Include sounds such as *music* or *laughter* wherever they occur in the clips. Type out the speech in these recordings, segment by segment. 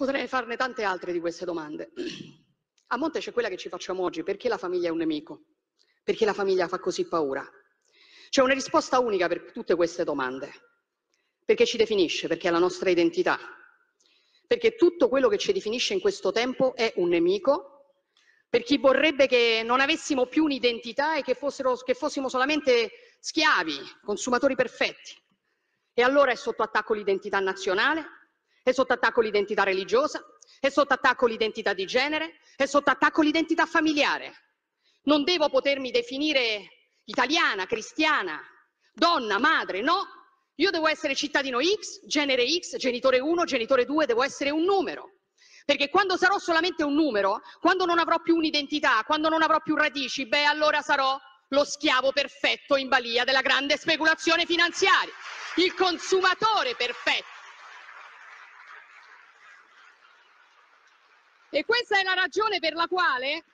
Potrei farne tante altre di queste domande. *clears throat* A monte c'è quella che ci facciamo oggi, perché la famiglia è un nemico? Perché la famiglia fa così paura? C'è una risposta unica per tutte queste domande, perché ci definisce, perché è la nostra identità, perché tutto quello che ci definisce in questo tempo è un nemico, per chi vorrebbe che non avessimo più un'identità e che, fossero, che fossimo solamente schiavi, consumatori perfetti. E allora è sotto attacco l'identità nazionale, è sotto attacco l'identità religiosa, è sotto attacco l'identità di genere, è sotto attacco l'identità familiare. Non devo potermi definire italiana, cristiana, donna, madre, no. Io devo essere cittadino X, genere X, genitore 1, genitore 2, devo essere un numero. Perché quando sarò solamente un numero, quando non avrò più un'identità, quando non avrò più radici, beh allora sarò lo schiavo perfetto in balia della grande speculazione finanziaria, il consumatore perfetto. E questa è la ragione per la quale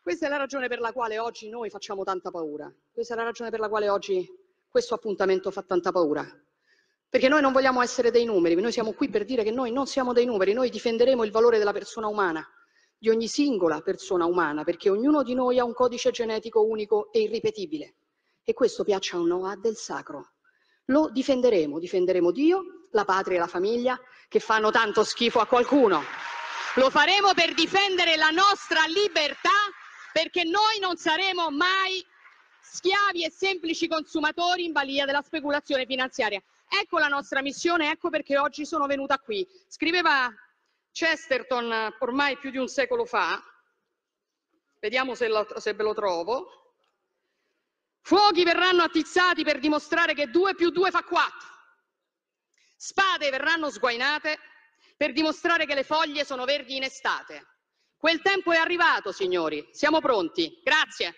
Questa è la ragione per la quale oggi noi facciamo tanta paura. Questa è la ragione per la quale oggi questo appuntamento fa tanta paura. Perché noi non vogliamo essere dei numeri, noi siamo qui per dire che noi non siamo dei numeri, noi difenderemo il valore della persona umana, di ogni singola persona umana, perché ognuno di noi ha un codice genetico unico e irripetibile. E questo piaccia o no ha del sacro. Lo difenderemo, difenderemo Dio, la patria e la famiglia, che fanno tanto schifo a qualcuno. Lo faremo per difendere la nostra libertà, perché noi non saremo mai schiavi e semplici consumatori in balia della speculazione finanziaria. Ecco la nostra missione, ecco perché oggi sono venuta qui. Scriveva Chesterton eh, ormai più di un secolo fa, vediamo se, lo, se ve lo trovo, fuochi verranno attizzati per dimostrare che 2 più 2 fa 4. Spade verranno sguainate per dimostrare che le foglie sono verdi in estate. Quel tempo è arrivato, signori, siamo pronti. Grazie.